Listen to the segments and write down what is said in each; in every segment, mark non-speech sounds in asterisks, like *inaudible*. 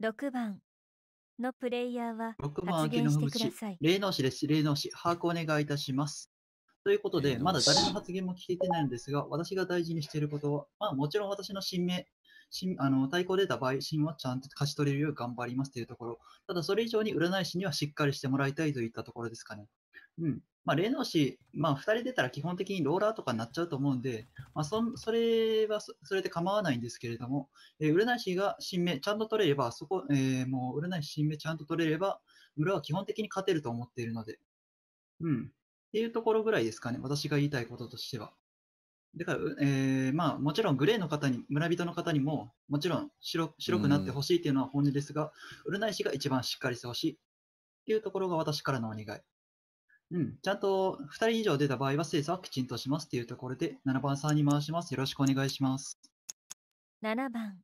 6番のプレイヤーは発言してください。霊能師です。霊能師。把握お願いいたします。ということで、まだ誰の発言も聞いてないんですが、私が大事にしていることは、まあ、もちろん私の新名、新あの対抗出た売信はちゃんと貸し取れるよう頑張りますというところ、ただそれ以上に占い師にはしっかりしてもらいたいといったところですかね。うん。まあ、霊能士、まあ、2人出たら基本的にローラーとかになっちゃうと思うんで、まあそ、それはそれで構わないんですけれども、えー、占い師が新名ちゃんと取れれば、そこ、えー、もう占い師新名ちゃんと取れれば、裏は基本的に勝てると思っているので、うん。っていうところぐらいですかね、私が言いたいこととしては。だから、えー、まあ、もちろんグレーの方に、村人の方にも、もちろん白白くなってほしいっていうのは本音ですが、うん、占い師が一番しっかりしてほしいっていうところが私からのお願い。うん、ちゃんと2人以上出た場合は精査はきちんとしますっていうところで、7番さんに回します。よろしくお願いします。7番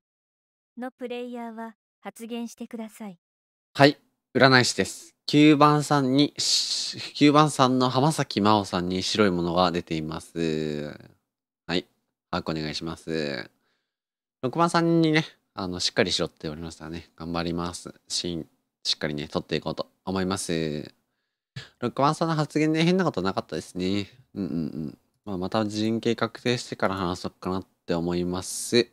のプレイヤーは発言してください。はい、占い師です。9番さんに、9番さんの浜崎真央さんに白いものが出ています。はい、把握お願いします。6番さんにね、あの、しっかりしろっておりましたね。頑張ります。シーン、しっかりね、取っていこうと思います。6番さんの発言で変なことなかったですね。うんうんうん。まあ、また人形確定してから話そうかなって思います。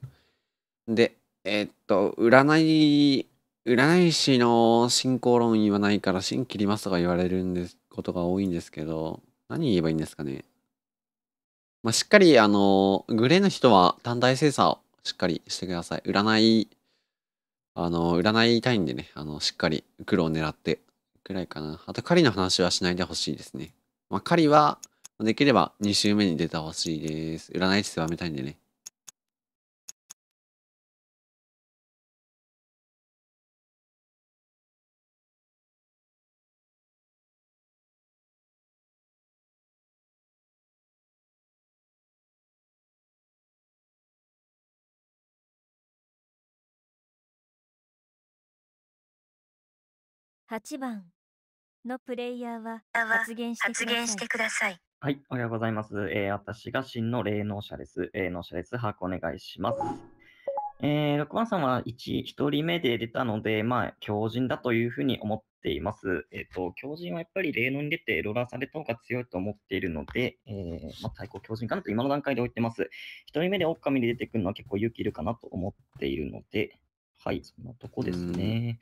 で、えー、っと、占い、占い師の進行論言わないから新切りますとか言われるんですことが多いんですけど、何言えばいいんですかね。まあ、しっかり、あの、グレーの人は単体精査をしっかりしてください。占い、あの、占いたいんでね、あの、しっかり黒を狙ってくらいかな。あと、狩りの話はしないでほしいですね。まあ、狩りは、できれば2週目に出てほしいです。占い師はめたいんでね。8番のプレイヤーは発言してください。はい、おはようございます。えー、私が真の霊能者です。霊能者です。把握お願いします。えー、6番さんは 1, 1人目で出たので、まあ、強人だというふうに思っています。えっ、ー、と、強人はやっぱり霊能に出てローラーされた方が強いと思っているので、えー、まあ、対抗強人かなと今の段階で置いてます。1人目で狼に出てくるのは結構勇気いるかなと思っているので、はい、そんなとこですね。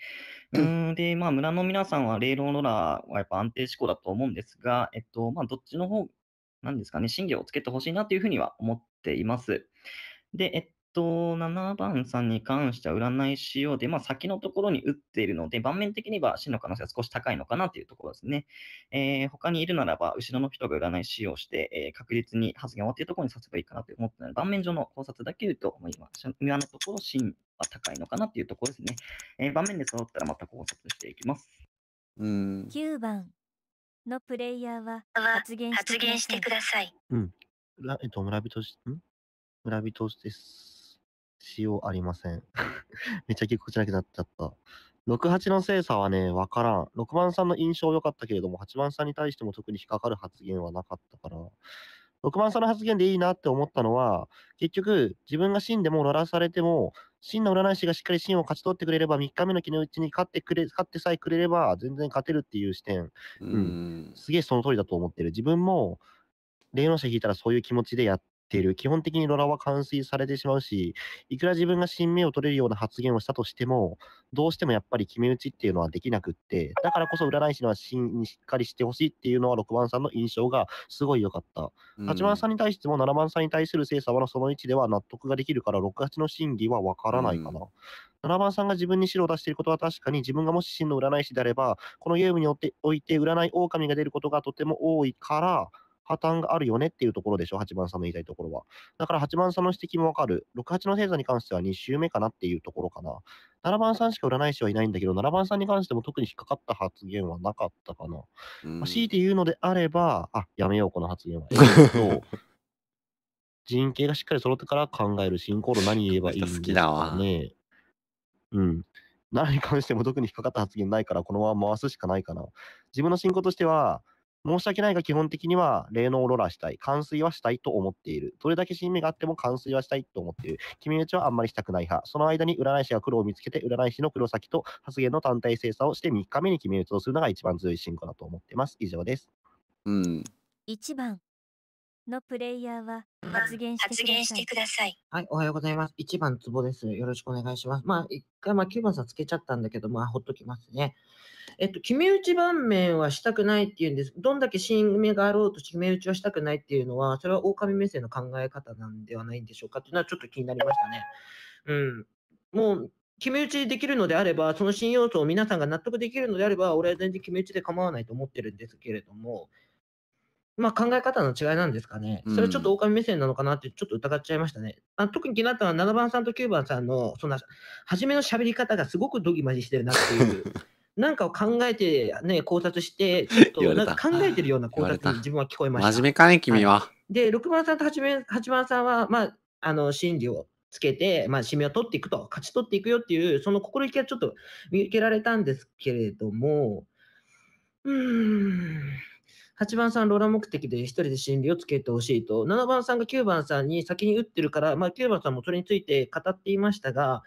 うん、で、まあ、村の皆さんは、レールオンローラーはやっぱ安定志向だと思うんですが、えっと、まあ、どっちの方、なんですかね、信玄をつけてほしいなというふうには思っています。で、えっと、7番さんに関しては占い仕様で、まあ、先のところに打っているので、盤面的には真の可能性は少し高いのかなというところですね。えー、他にいるならば、後ろの人が占い仕様して、えー、確実に発言終わっているところに指せばいいかなと思ったので、盤面上の考察だけ言うと、今、今のところ真は高いのかなというところですね。えー、盤面で揃ったらまた考察していきます。うん。9番のプレイヤーは発言してください。うん。えっと、村人、ん村人です。しようありません。*laughs* めっちゃ結構ゃなくなっちゃった。68の精査はね、わからん。6番さんの印象良かったけれども、8番さんに対しても特に引っかかる発言はなかったから、6番さんの発言でいいなって思ったのは、結局、自分が真でもらされても、真の占い師がしっかり真を勝ち取ってくれれば、3日目の気のうちに勝ってくれ、勝ってさえくれれば、全然勝てるっていう視点。うん。すげえその通りだと思ってる。自分も、霊能者引いたらそういう気持ちでやっている。基本的にロラは完遂されてしまうし、いくら自分が新名を取れるような発言をしたとしても、どうしてもやっぱり決め打ちっていうのはできなくって、だからこそ占い師のは真にしっかりしてほしいっていうのは6番さんの印象がすごい良かった。8番さんに対しても7番さんに対する精査はその位置では納得ができるから、6 8の真偽はわからないかな。7番さんが自分に白を出していることは確かに自分がもし真の占い師であれば、このゲームにおいて占い狼が出ることがとても多いから、パターンがあるよねっていうところでしょ、8番さんの言いたいところは。だから8番さんの指摘もわかる。68の星座に関しては2周目かなっていうところかな。7番さんしか占い師はいないんだけど、7番さんに関しても特に引っかかった発言はなかったかな。まあ、強いて言うのであれば、あ、やめよう、この発言は。え *laughs* 人形がしっかり揃ってから考える進行路何言えばいいんですかね。うん。何に関しても特に引っかかった発言ないから、このまま回すしかないかな。自分の進行としては、申し訳ないが基本的には霊能ーロラしたい。冠水はしたいと思っている。どれだけ新芽があっても冠水はしたいと思っている。君のうちはあんまりしたくない派。その間に占い師が黒を見つけて、占い師の黒先と発言の単体精査をして3日目に君のうちをするのが一番強い進行だと思っています。以上です。うん。1番。のプレイヤーは発言してください。はい、おはようございます。1番ツボです。よろしくお願いします。まあ、一回、まあ、9番さんつけちゃったんだけど、まあ、ほっときますね。えっと、決め打ち盤面はしたくないっていうんです。どんだけ新芽があろうと決め打ちはしたくないっていうのは、それは狼目線の考え方なんではないんでしょうかっていうのはちょっと気になりましたね。うん。もう、決め打ちできるのであれば、その新要素を皆さんが納得できるのであれば、俺は全然決め打ちで構わないと思ってるんですけれども、まあ、考え方の違いなんですかね、それちょっと狼目線なのかなって、ちょっと疑っちゃいましたね。あ特に気になったのは、7番さんと9番さんの、そんな、初めの喋り方がすごくドギマギしてるなっていう、*laughs* なんかを考えて、ね、考察して、ちょっと、なんか考えてるような考察に自分は聞こえました。真面目かね、君は。はい、で、6番さんと 8, 8番さんは、まあ、あの、心理をつけて、まあ、締めを取っていくと、勝ち取っていくよっていう、その心意気はちょっと見受けられたんですけれども、うーん、8番さん、ローラー目的で1人で心理をつけてほしいと、7番さんが9番さんに先に打ってるから、まあ、9番さんもそれについて語っていましたが、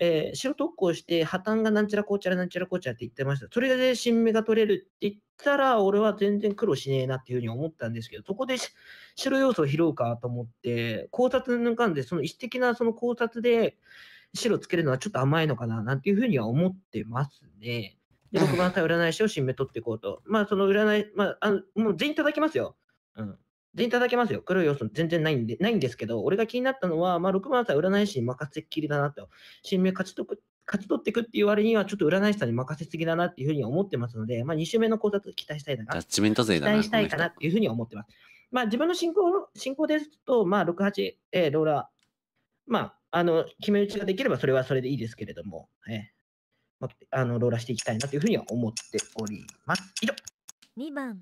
えー、白特攻して破綻がなんちゃらこうちゃらなんちゃらこうちゃらって言ってました。それで新芽が取れるって言ったら、俺は全然苦労しねえなっていうふうに思ったんですけど、そこで白要素を拾うかと思って、考察抜かんで、その意思的なその考察で白つけるのはちょっと甘いのかななんていうふうには思ってますね。で、6番さん占い師を新名取っていこうと。まあ、その占い、まあ、あのもう全員いただきますよ。うん。全員いただけますよ。黒い要素全然ないんで、ないんですけど、俺が気になったのは、まあ、6番さん占い師に任せっきりだなと。新名勝ちとく、勝ち取っていくっていう割には、ちょっと占い師さんに任せすぎだなっていうふうに思ってますので、まあ、2週目の考察期待したいな。ジャッジメント勢だな。期待したいかなっていうふうに思ってます。まあ、自分の進行、進行ですと、まあ、6、8、えー、ローラー、まあ、あの、決め打ちができればそれはそれでいいですけれども、えー、まあ、あの、ローラしていきたいなというふうには思っております。以上。2番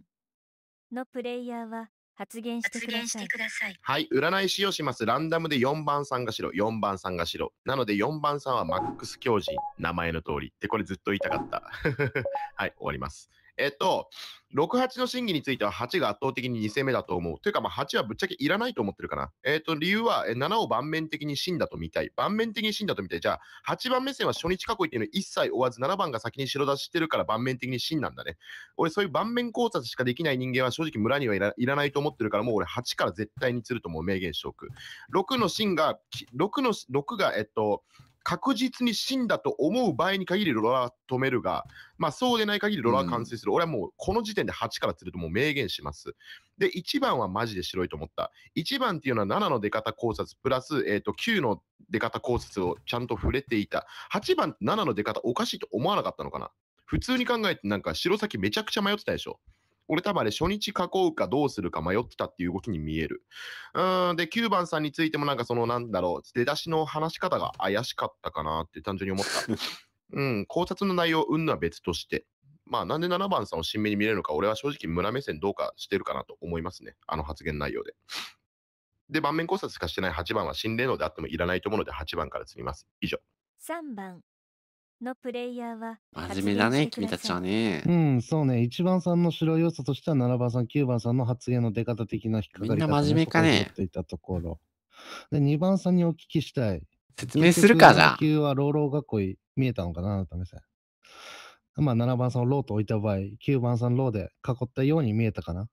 のプレイヤーは発言してください。はい、占い師をします。ランダムで4番さんが白、4番さんが白。なので4番さんはマックス教授、名前の通り。で、これずっと言いたかった。*laughs* はい、終わります。えっと、6、8の審議については8が圧倒的に2戦目だと思う。というか、まあ8はぶっちゃけいらないと思ってるかな。えっ、と、理由は7を盤面的に真だと見たい。盤面的に審だと見たい。じゃあ、8番目線は初日囲いっていうの一切追わず、7番が先に白出してるから盤面的に真なんだね。俺そういう盤面考察しかできない人間は正直村にはいらいらないと思ってるから、もう俺8から絶対に釣るともう明言しておく。6の審が、6の、6が、えっと、確実に死んだと思う場合に限りロラー止めるが、まあ、そうでない限りロラー完成する、うん、俺はもうこの時点で8からするともう明言します。で、1番はマジで白いと思った。1番っていうのは7の出方考察、プラス、えっ、ー、と、9の出方考察をちゃんと触れていた。8番、7の出方おかしいと思わなかったのかな普通に考えてなんか白崎めちゃくちゃ迷ってたでしょ俺多分あれ初日囲うかどうするか迷ってたっていう動きに見える。うん、で、9番さんについてもなんかそのなんだろう、出だしの話し方が怪しかったかなって単純に思った。*laughs* うん、考察の内容、をうんのは別として。まあ、なんで7番さんを新目に見れるのか、俺は正直村目線どうかしてるかなと思いますね。あの発言内容で。で、盤面考察しかしてない8番は新霊能であってもいらないと思うので、8番から積みます。以上。3番。のプレイヤーは真面目だね、君たちはね。うん、そうね。1番さんの白い要素としては、7番さん、9番さんの発言の出方的な引っかかり方みんな真面目かね。ていたところ。で、2番さんにお聞きしたい。説明するかじゃは老老学校見えたのかな、あためさまあ、7番さんをローと置いた場合、9番さんローで囲ったように見えたかな。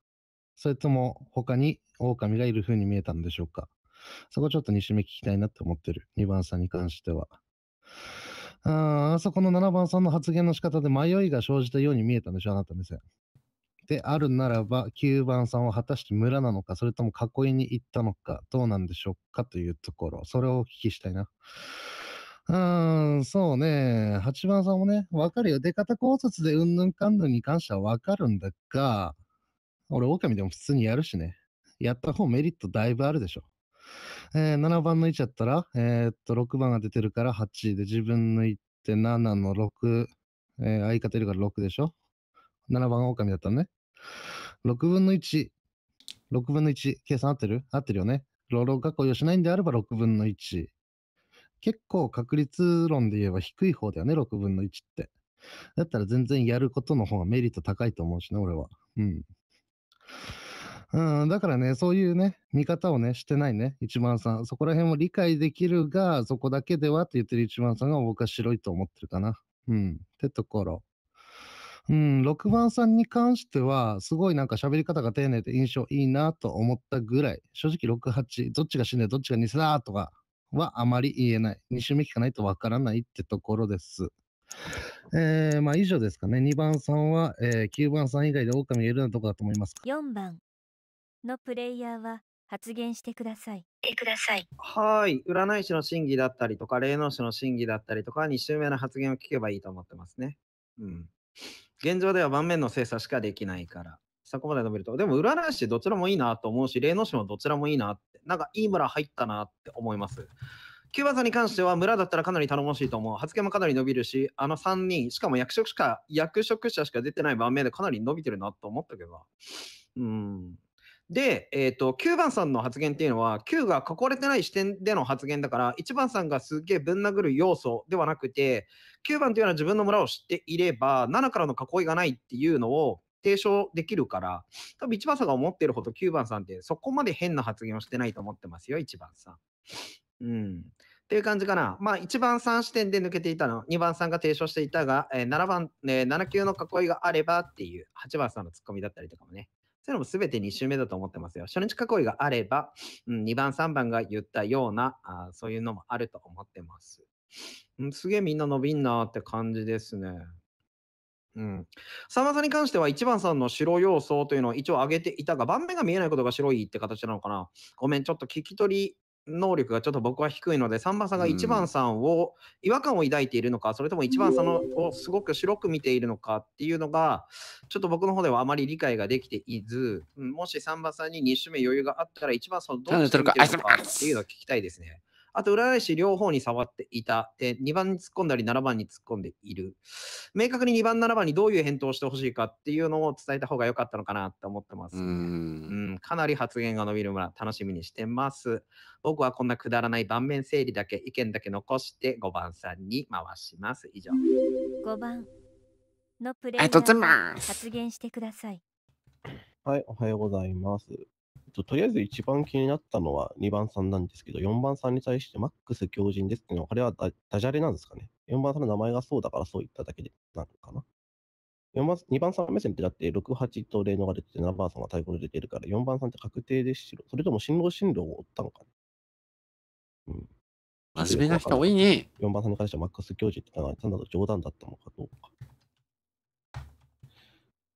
それとも、他に狼がいる風に見えたんでしょうか。そこちょっと西目聞きたいなって思ってる。2番さんに関しては。ああそこの7番さんの発言の仕方で迷いが生じたように見えたんでしょ、あなた目線。であるならば、9番さんは果たして村なのか、それとも囲いに行ったのか、どうなんでしょうかというところ、それをお聞きしたいな。うーん、そうね。8番さんもね、わかるよ。出方考察でうんぬんかんぬんに関してはわかるんだが、俺、狼でも普通にやるしね。やった方メリットだいぶあるでしょ。えー、7番抜いちゃったら、えー、っと、6番が出てるから8で、自分抜いて7の6、えー、相方いるから6でしょ ?7 番が狼だったのね。6分の1、6分の1、計算合ってる合ってるよね。労働確保をしないんであれば6分の1。結構確率論で言えば低い方だよね、6分の1って。だったら全然やることの方がメリット高いと思うしね、俺は。うん。うん、だからね、そういうね、見方をね、してないね、一番さん。そこら辺を理解できるが、そこだけではって言ってる一番さんが僕は白いと思ってるかな。うん、ってところ。うん、6番さんに関しては、すごいなんか喋り方が丁寧で印象いいなと思ったぐらい、正直6、8、どっちが死んでどっちが偽だとかはあまり言えない。2周目聞かないとわからないってところです。えー、まあ以上ですかね。2番さんは、えー、9番さん以外で狼がいるようなとこだと思いますか。4番。のプレイヤーは発言してください。てください。はい。占い師の審議だったりとか、霊能師の審議だったりとか、2週目の発言を聞けばいいと思ってますね。うん。現状では盤面の精査しかできないから。そこまで伸びると。でも、占い師どちらもいいなと思うし、霊能師もどちらもいいなって、なんかいい村入ったなって思います。キューバさんに関しては村だったらかなり頼もしいと思う。発言もかなり伸びるし、あの3人、しかも役職しか、役職者しか出てない盤面でかなり伸びてるなと思ったけど、うん。で、えっ、ー、と、9番さんの発言っていうのは、9が囲われてない視点での発言だから、1番さんがすげえぶん殴る要素ではなくて、9番というのは自分の村を知っていれば、7からの囲いがないっていうのを提唱できるから、多分1番さんが思ってるほど9番さんってそこまで変な発言をしてないと思ってますよ、1番さん。うん。っていう感じかな。まあ、1番3視点で抜けていたの、2番3が提唱していたが、えー、7番、えー、7級の囲いがあればっていう、8番さんのツッコミだったりとかもね。そういうのも全て2週目だと思ってますよ。初日囲いがあれば、うん、2番、3番が言ったようなあ、そういうのもあると思ってます。ん、すげえみんな伸びんなって感じですね。うん。さまさに関しては1番さんの白要素というのを一応上げていたが、盤面が見えないことが白いって形なのかな。ごめん、ちょっと聞き取り能力がちょっと僕は低いので、さんさんが1番さんを違和感を抱いているのか、それとも1番さんのをすごく白く見ているのかっていうのが、ちょっと僕の方ではあまり理解ができていず、もしさんさんに2周目余裕があったら、1番さんをどうしてるかっていうのを聞きたいですね。あと、占い師両方に触っていた。で、2番に突っ込んだり、7番に突っ込んでいる。明確に2番、7番にどういう返答をしてほしいかっていうのを伝えた方が良かったのかなって思ってます、ね、うん。かなり発言が伸びる村、楽しみにしてます。僕はこんなくだらない盤面整理だけ、意見だけ残して、5番さんに回します。以上。5番のプレイヤー発言してください。はい、おはようございます。ととりあえず一番気になったのは2番さんなんですけど、4番さんに対してマックス強人ですっていうのは、あれはダジャレなんですかね。4番さんの名前がそうだからそう言っただけでなのかな。4番2番さん目線ってだって6、8と0のが出て7番さんが太鼓で出てるから、4番さんって確定でしろ。それとも新郎新郎を追ったのかね。うん。真面目な人多いね。4番さんに関してはマックス教人ってのは、単なる冗談だったのかどうか。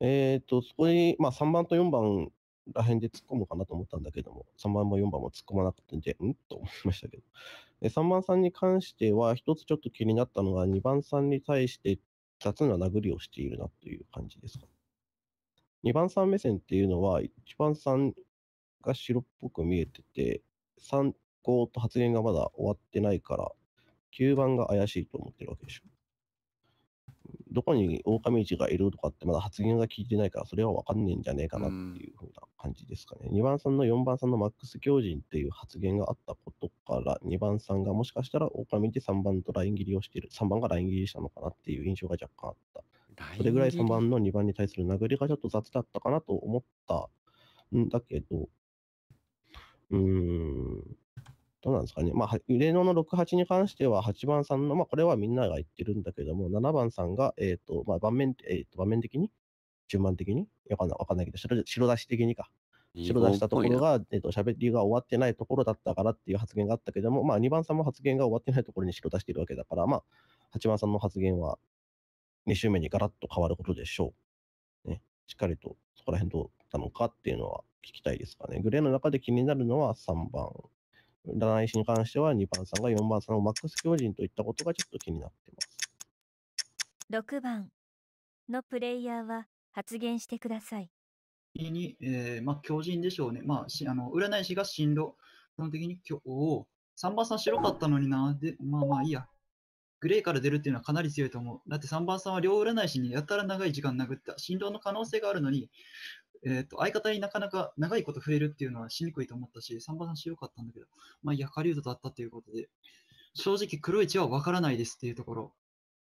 えっ、ー、と、そこに、まあ、3番と4番ら辺で突っ込むかなと思ったんだけども、3番も4番も突っ込まなくてんで、んと思いましたけど。で、3番さんに関しては、一つちょっと気になったのが、2番さんに対して雑な殴りをしているなという感じですか。2番さん目線っていうのは、1番さんが白っぽく見えてて、3、5と発言がまだ終わってないから、9番が怪しいと思ってるわけでしょ。どこに狼市がいるとかってまだ発言が聞いてないから、それは分かんねえんじゃねえかなっていうふうな感じですかね。2番さんの4番さんのマックス狂人っていう発言があったことから、2番さんがもしかしたら狼で3番とライン切りをしてる、3番がライン切りしたのかなっていう印象が若干あった。それぐらい3番の2番に対する殴りがちょっと雑だったかなと思ったんだけど、うーん、どうなんですかね。まあ、レ野の6、8に関しては、8番さんの、まあ、これはみんなが言ってるんだけども、7番さんが、えっ、ー、と、まあ、盤面、えっ、ー、と、盤面的に、順番的に、わかんない、わかんないけど、白出し的にか。白出したところが、えっ、ー、と、喋りが終わってないところだったからっていう発言があったけども、まあ、2番さんも発言が終わってないところに白出しているわけだから、まあ、8番さんの発言は、2周目にガラッと変わることでしょう。ね。しっかりと、そこら辺どうなのかっていうのは聞きたいですかね。グレーの中で気になるのは3番占い師に関しては2番さんが4番さんをマックス強人といったことがちょっと気になってます6番のプレイヤーは発言してくださいに、えー、まあ、狂人でしょうね。まあ、しあの占い師が進路、その時に今日、3番さん白かったのにな、でまあまあいいや。グレーから出るっていうのはかなり強いと思う。だって3番さんは両占い師にやたら長い時間殴った。振動の可能性があるのに、えっ、ー、と、相方になかなか長いこと触れるっていうのはしにくいと思ったし、3番さんしよかったんだけど、まあ、ヤカリウドだったということで、正直黒い血はわからないですっていうところ。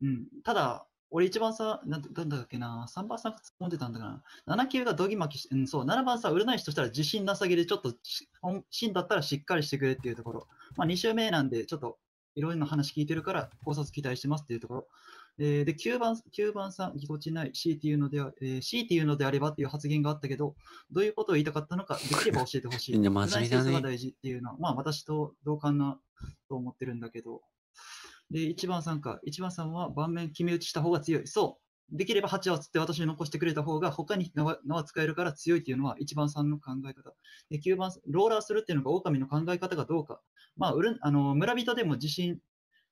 うん。ただ、俺一番さ、なんだっけな、3番さんが突っ込んでたんだから、7級がどぎまきし、うん、そう、7番さ、占い師としたら自信なさげで、ちょっと、真だったらしっかりしてくれっていうところ。まあ、2周目なんで、ちょっと、いろいろな話聞いてるから、考察期待してますっていうところ。えー、で、9番、9番さん、ぎこちない、C っていうのでは、えっていうのであればっていう発言があったけど、どういうことを言いたかったのか、できれば教えてほしい。み *laughs* んね。が大事っていうのは、まあ私と同感なと思ってるんだけど。で、1番さんか、1番さんは盤面決め打ちした方が強い。そう。できれば8はつって私に残してくれた方が他に縄縄使えるから強いっていうのは1番さんの考え方。で、9番、ローラーするっていうのが狼の考え方がどうか。まあ、うるあの村人でも自信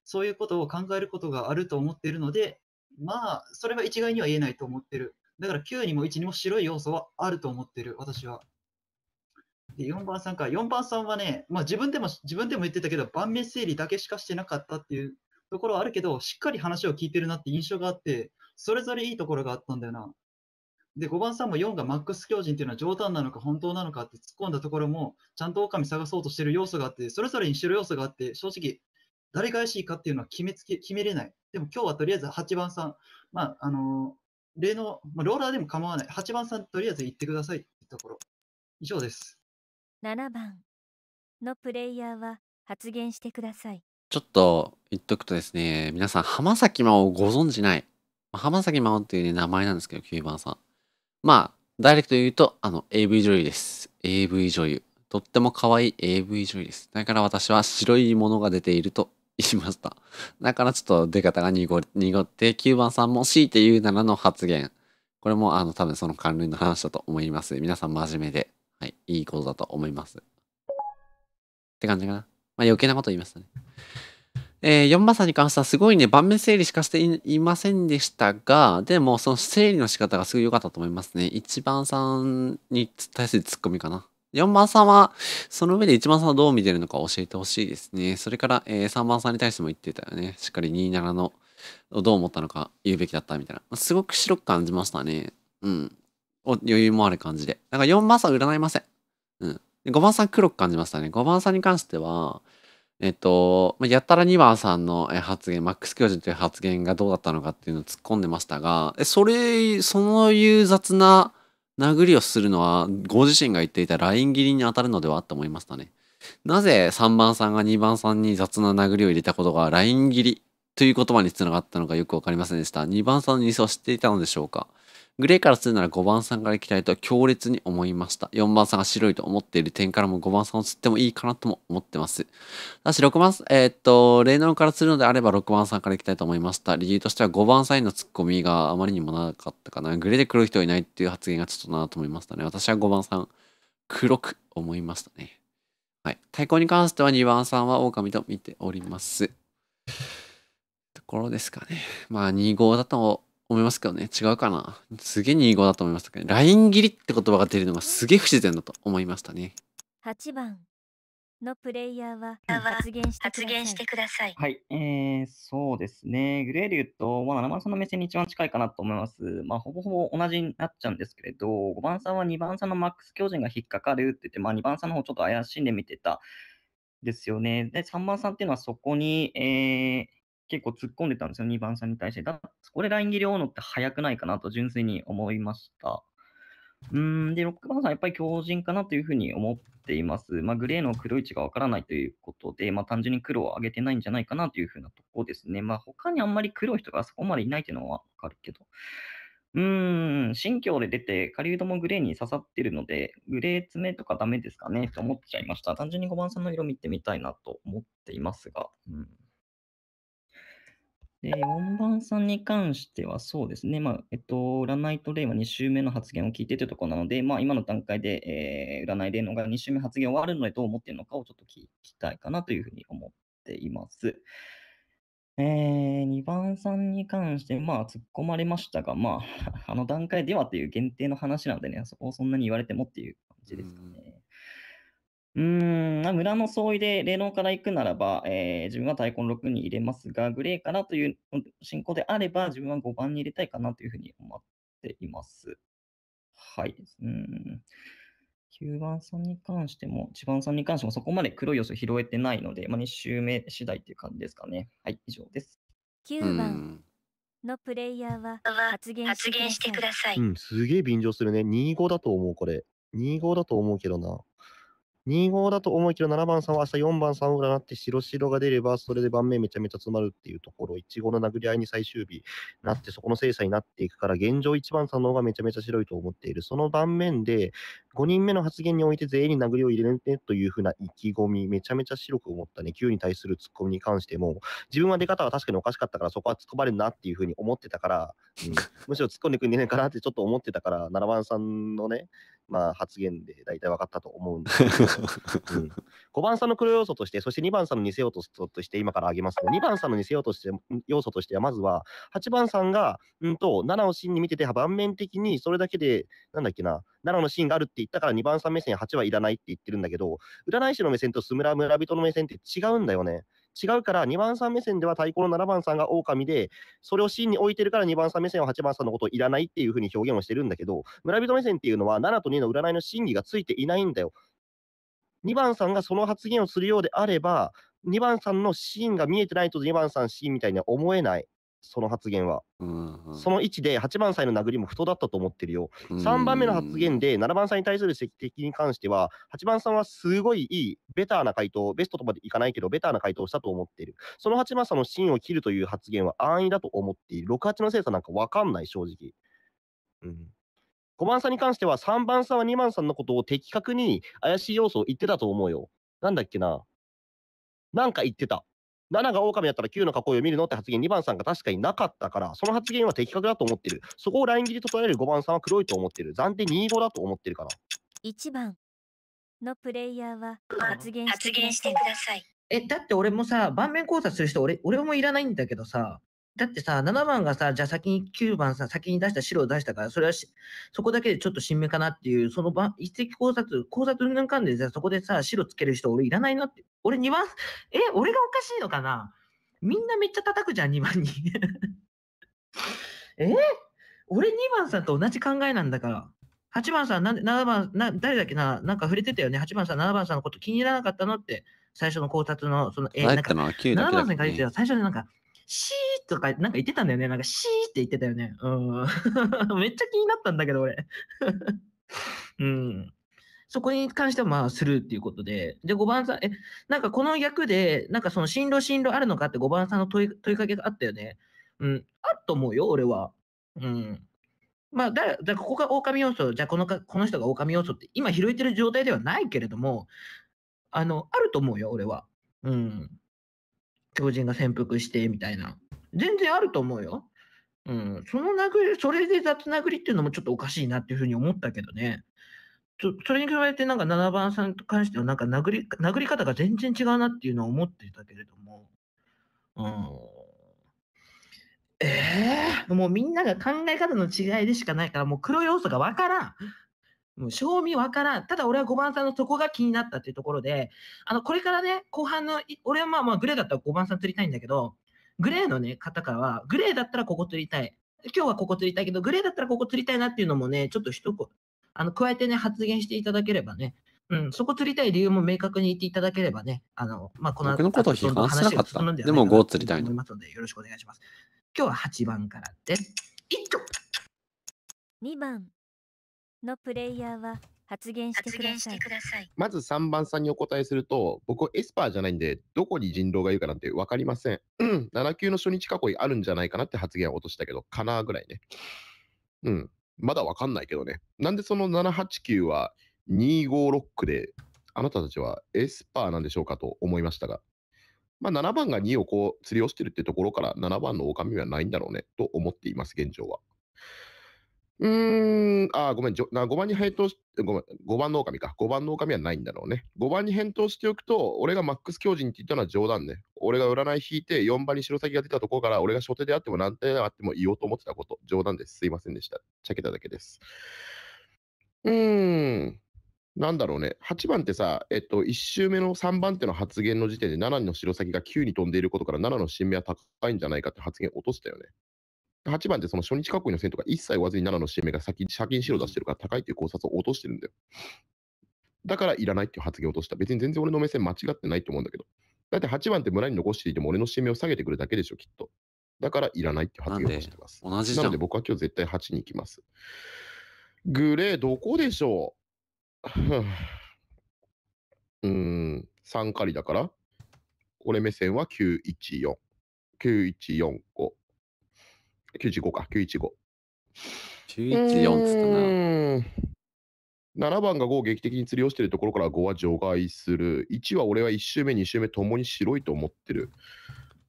そういうことを考えることがあると思っているので、まあ、それは一概には言えないと思っている。だから9にも1にも白い要素はあると思っている、私は。で、4番さんか。4番さんはね、まあ自分でも、自分でも言ってたけど、盤面整理だけしかしてなかったっていうところはあるけど、しっかり話を聞いてるなって印象があって、それぞれいいところがあったんだよな。で、5番さんも4がマックス強人っていうのは冗談なのか本当なのかって突っ込んだところも、ちゃんと狼探そうとしてる要素があって、それぞれに白要素があって、正直、誰が怪しいかっていうのは決めつけ、決めれない。でも今日はとりあえず8番さん、まあ、あのー、例の、まあ、ローラーでも構わない。8番さんとりあえず行ってくださいってところ。以上です。7番のプレイヤーは発言してください。ちょっと言っとくとですね、皆さん浜崎真央ご存じない。浜崎真央っていう、ね、名前なんですけど、9番さん。まあ、ダイレクト言うと、あの、AV 女優です。AV 女優。とっても可愛い AV 女優です。だから私は白いものが出ているとしました。だからちょっと出方が濁って9番さんも強いて言うならの発言。これもあの多分その関連の話だと思います。皆さん真面目で、はい、いいことだと思います。って感じかな。まあ余計なこと言いましたね。えー、4番さんに関してはすごいね、盤面整理しかしていませんでしたが、でもその整理の仕方がすごい良かったと思いますね。1番さんに対するツッコミかな。4番さんは、その上で1番さんはどう見てるのか教えてほしいですね。それから、えー、3番さんに対しても言ってたよね。しっかり27の、どう思ったのか言うべきだったみたいな。すごく白く感じましたね。うん。余裕もある感じで。だから4番さん占いません。うん。5番さん黒く感じましたね。5番さんに関しては、えっと、やたら2番さんの発言、マックス教授という発言がどうだったのかっていうのを突っ込んでましたが、それ、そういう雑な殴りをするのはご自身が言っていたライン切りに当たるのではと思いましたね。なぜ3番さんが2番さんに雑な殴りを入れたことがライン切りという言葉につながったのかよくわかりませんでした。2番さんにそう知っていたのでしょうかグレーからするなら5番さんから行きたいと強烈に思いました。4番さんが白いと思っている点からも5番さんを釣ってもいいかなとも思ってます。だし6番、えー、っと、例のからするのであれば6番さんから行きたいと思いました。理由としては5番さんへの突っ込みがあまりにもなかったかな。グレーで黒い人いないっていう発言がちょっとなと思いましたね。私は5番さん、黒く思いましたね。はい。対抗に関しては2番さんは狼と見ております。ところですかね。まあ2号だと思いますけどね。違うかな。すげえ2子だと思いましたけど、ね、ライン切りって言葉が出るのがすげえ不自然だと思いましたね。8番のプレイヤーは発言してください。はい、えー、そうですね。グレーで言うと、まあ、7番さんの目線に一番近いかなと思います。まあ、ほぼほぼ同じになっちゃうんですけれど、5番さんは2番さんのマックス巨人が引っかかるって言って、まあ、2番さんの方ちょっと怪しんで見てた。ですよね。で、3番さんっていうのはそこに、えー、結構突っ込んでたんですよ、2番さんに対して。だこれライン切り追うのって早くないかなと純粋に思いました。うん、で、6番さんやっぱり強靭かなというふうに思っています。まあ、グレーの黒い位置がわからないということで、まあ、単純に黒を上げてないんじゃないかなというふうなところですね。まあ、他にあんまり黒い人がそこまでいないというのはわかるけど。うーん、新疆で出て、狩人もグレーに刺さってるので、グレー爪とかダメですかねと思っちゃいました。単純に5番さんの色見てみたいなと思っていますが。うんで、4番さんに関しては、そうですね、まあ、えっと、占いと例は2週目の発言を聞いてというところなので、まあ、今の段階で、えー、占い例のが2週目発言終わるので、どう思っているのかをちょっと聞きたいかなというふうに思っています。えー、2番さんに関して、まあ、突っ込まれましたが、まあ、*laughs* あの段階ではという限定の話なのでね、そこをそんなに言われてもっていう感じですかね。うん、村の総意で霊能から行くならば、え自分は大根6に入れますが、グレーからという進行であれば、自分は5番に入れたいかなというふうに思っています。はい。うん。9番さんに関しても、1番さんに関してもそこまで黒い要素拾えてないので、まあ、2周目次第という感じですかね。はい、以上です。9番のプレイヤーは発言してください。うん、すげえ便乗するね。25だと思う、これ。25だと思うけどな。2号だと思いきや7番、さんは明日4番、さんを占って白白が出れば、それで盤面めちゃめちゃ詰まるっていうところ、1号の殴り合いに最終日なって、そこの精査になっていくから、現状1番さんの方がめちゃめちゃ白いと思っている。その盤面で、5人目の発言において全員に殴りを入れるねというふうな意気込み、めちゃめちゃ白く思ったね、9に対するツッコミに関しても、自分は出方は確かにおかしかったから、そこは突っ込まれるなっていうふうに思ってたから、うん、*laughs* むしろ突っ込んでくんねえかなってちょっと思ってたから、7番さんのね、まあ、発言で大体分かったと思うんですけど、うん、5番さんの黒要素として、そして2番さんの偽要素として、今から挙げますが、2番さんの偽要素として要素としては、まずは、8番さんが、うんと、7を真に見てて、盤面的にそれだけで、なんだっけな、7のシーンがあるって言ったから、2番さん目線8はいらないって言ってるんだけど、占い師の目線とスムラ村人の目線って違うんだよね。違うから、2番さん目線では太鼓の7番さんが狼で、それを真に置いてるから2番さん目線は8番さんのことをいらないっていうふうに表現をしてるんだけど、村人目線っていうのは7と2の占いの真偽がついていないんだよ。2番さんがその発言をするようであれば、2番さんのシーンが見えてないと2番さんシーンみたいには思えない。その発言は、うんうん、その位置で8番さんの殴りも不当だったと思ってるよ、3番目の発言で7番さんに対する指摘に関しては8番さんはすごいいいベターな回答ベストとまでいかないけどベターな回答をしたと思ってるその8番さんのシーンを切るという発言は安易だと思っている68の精査なんか分かんない正直、うん、5番さんに関しては3番さんは2番さんのことを的確に怪しい要素を言ってたと思うよ。なんだっけな。なんか言ってた。7が狼だったら9の囲いを見るのって発言2番さんが確かになかったから、その発言は的確だと思ってる。そこをライン切りと捉える5番さんは黒いと思ってる。暫定25だと思ってるかな。1番のプレイヤーは発言してください。え、だって俺もさ、盤面交差する人俺、俺もいらないんだけどさ、だってさ、7番がさ、じゃあ先に9番さ、先に出した白を出したから、それはし、そこだけでちょっと新芽かなっていう、その番、一石考察、考察うんぬんかんでさ、そこでさ、白つける人俺いらないなって。俺2番、え、俺がおかしいのかなみんなめっちゃ叩くじゃん、2番に *laughs* え。俺2番さんと同じ考えなんだから。8番さん、なんで、7番、な、誰だっけな、なんか触れてたよね。8番さん、7番さんのこと気に入らなかったのって、最初の考察の、その、えなんか、7番さんに書いてた最初でなんか、シーとか、なんか言ってたんだよね。なんかシーって言ってたよね。うん。*laughs* めっちゃ気になったんだけど、俺。*laughs* うん。そこに関してはまあスルーっていうことで。で、5番さん、え、なんかこの役で、なんかその進路進路あるのかって5番さんの問い問いかけがあったよね。うん。あると思うよ、俺は。うん。まあ、だ、だここが狼要素、じゃあこのか、この人が狼要素って、今拾えてる状態ではないけれども、あの、あると思うよ、俺は。うん。狂人が潜伏してみたいな。全然あると思うよ。うん。その殴り、それで雑殴りっていうのもちょっとおかしいなっていうふうに思ったけどね。それに比べてなんか7番さんと関してはなんか殴り、殴り方が全然違うなっていうのは思ってたけれども。うん。ええー、もうみんなが考え方の違いでしかないから、もう黒要素がわからん。もう正味わからん。ただ俺は5番さんのそこが気になったっていうところで、あの、これからね、後半の、俺はまあまあグレーだったら5番さん釣りたいんだけど、グレーのね、方からは、グレーだったらここ釣りたい。今日はここ釣りたいけど、グレーだったらここ釣りたいなっていうのもね、ちょっと一言、あの、加えてね、発言していただければね、うん、そこ釣りたい理由も明確に言っていただければね、あの、まあ、この後、僕のことを批判しなかった。ででも5釣りたいと思いますので、よろしくお願いします。今日は8番からです。1丁 !2 番。のプレイヤーは発言してください。まず3番さんにお答えすると、僕エスパーじゃないんで、どこに人狼がいるかなんて分かりません。7級の初日囲いあるんじゃないかなって発言を落としたけど、かなぐらいね。うん、まだ分かんないけどね。なんでその789は256で、あなたたちはエスパーなんでしょうかと思いましたが、まあ、7番が2をこう釣りをしてるってところから、7番の狼はないんだろうねと思っています、現状は。うーん、あ、ごめん、5番に返答し、ごめん、5番の狼か。5番の狼はないんだろうね。5番に返答しておくと、俺がマックス教人って言ったのは冗談ね。俺が占い引いて、4番に白崎が出たところから、俺が初手であっても何手であっても言おうと思ってたこと。冗談です。すいませんでした。ちゃけただけです。うーん。なんだろうね。8番ってさ、えっと、1周目の3番手の発言の時点で、7の白先が9に飛んでいることから、7の新芽は高いんじゃないかって発言落としたよね。8番ってその初日囲いの線とか一切追わずに7の締めが先、借金白出してるから高いっていう考察を落としてるんだよ。だからいらないっていう発言を落とした。別に全然俺の目線間違ってないと思うんだけど。だって8番って村に残していても俺の締めを下げてくるだけでしょ、きっと。だからいらないっていう発言を落としてます。同じなので僕は今日絶対8に行きます。グレー、どこでしょううん、3狩りだから。俺目線は914。9145。915か、915。914っつったな。7番が5を劇的に釣りをしているところから5は除外する。1は俺は1周目、2周目ともに白いと思ってる。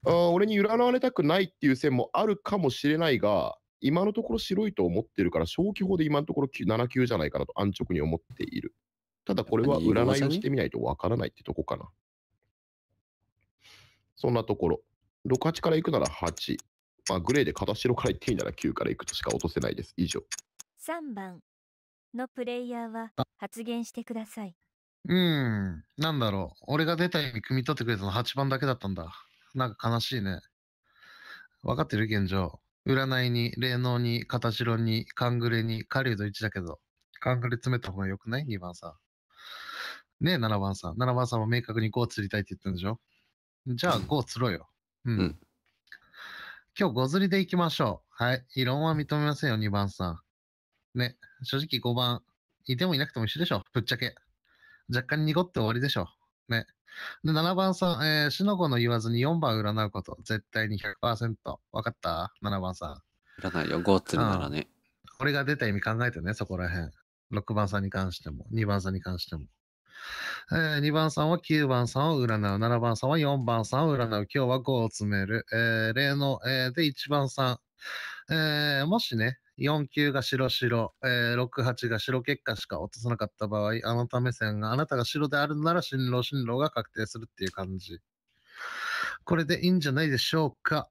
あ俺に占われたくないっていう線もあるかもしれないが、今のところ白いと思ってるから、正規法で今のところ7 9じゃないかなと安直に思っている。ただこれは占いをしてみないとわからないってとこかな。そんなところ。68から行くなら8。まあ、グレーで片白から言っていいなら9からいくとしか落とせないです。以上。3番のプレイヤーは発言してください。うーん、なんだろう。俺が出た意味汲み取ってくれたの8番だけだったんだ。なんか悲しいね。分かってる現状。占いに、霊能に、片白に、ンぐれに、狩人1だけど、ンぐれ詰めた方が良くない ?2 番さん。ねえ、7番さん。7番さんは明確に5を釣りたいって言ったんでしょじゃあ5釣ろうよ。うん、うん今日5ずりでいきましょう。はい。異論は認めませんよ、2番さん。ね。正直5番、いてもいなくても一緒でしょ。ぶっちゃけ。若干濁って終わりでしょ。ね。で、7番さん、えー、しのこの言わずに4番占うこと。絶対に100%。わかった ?7 番さん。占いよ、5つりならね。これが出た意味考えてね、そこら辺。6番さんに関しても、2番さんに関しても。えー、2番さんは9番さんを占う。7番さんは4番さんを占う。今日は5を詰める。えー、例の、えー、で1番さん。えー、もしね、4級が白白、えー、6、8が白結果しか落とさなかった場合、あなた目線があなたが白であるなら、進路、進路が確定するっていう感じ。これでいいんじゃないでしょうか。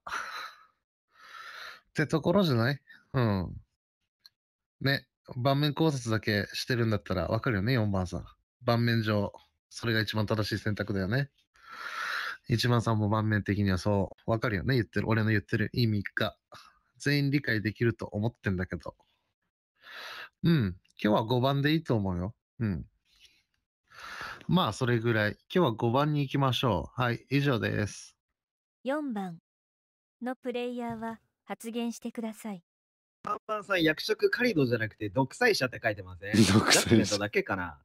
ってところじゃないうん。ね、盤面考察だけしてるんだったらわかるよね、4番さん。盤面上、それが一番正しい選択だよね。一番さんも盤面的にはそう、わかるよね、言ってる、俺の言ってる意味が。全員理解できると思ってんだけど。うん。今日は5番でいいと思うよ。うん。まあ、それぐらい。今日は5番に行きましょう。はい、以上です。4番のプレイヤーは発言してください。3番さん、役職カリドじゃなくて、独裁者って書いてません、独裁者だけかな